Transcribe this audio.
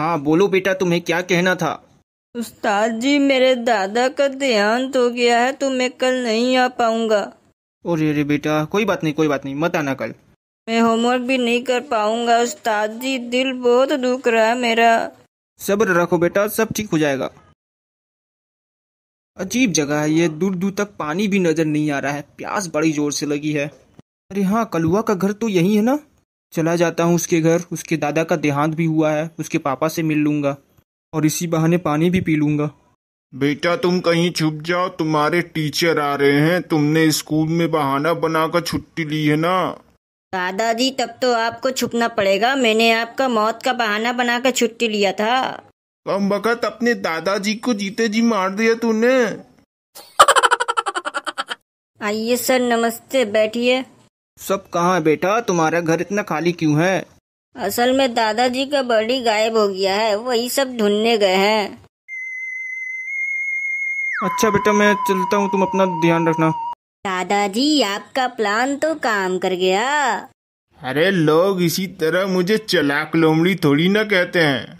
हाँ बोलो बेटा तुम्हें क्या कहना था उस्ताद जी मेरे दादा का देहांत हो गया है तो मैं कल नहीं आ पाऊंगा अरे अरे बेटा कोई बात नहीं कोई बात नहीं मत आना कल मैं होमवर्क भी नहीं कर पाऊंगा उस्ताद जी दिल बहुत दुख रहा है मेरा सब्र रखो बेटा सब ठीक हो जाएगा अजीब जगह है ये दूर दूर तक पानी भी नजर नहीं आ रहा है प्यास बड़ी जोर से लगी है अरे हाँ कलुआ का घर तो यही है ना चला जाता हूँ उसके घर उसके दादा का देहांत भी हुआ है उसके पापा से मिल लूंगा और इसी बहाने पानी भी पी लूंगा बेटा तुम कहीं छुप जाओ तुम्हारे टीचर आ रहे हैं तुमने स्कूल में बहाना बनाकर छुट्टी ली है ना दादाजी तब तो आपको छुपना पड़ेगा मैंने आपका मौत का बहाना बनाकर छुट्टी लिया था कम वक्त अपने दादाजी को जीते जी मार दिया तूने आइए सर नमस्ते बैठिए सब कहा है बेटा तुम्हारा घर इतना खाली क्यों है असल में दादाजी का बड़ी गायब हो गया है वही सब ढूंढने गए हैं अच्छा बेटा मैं चलता हूँ तुम अपना ध्यान रखना दादाजी आपका प्लान तो काम कर गया अरे लोग इसी तरह मुझे चलाक लोमड़ी थोड़ी ना कहते हैं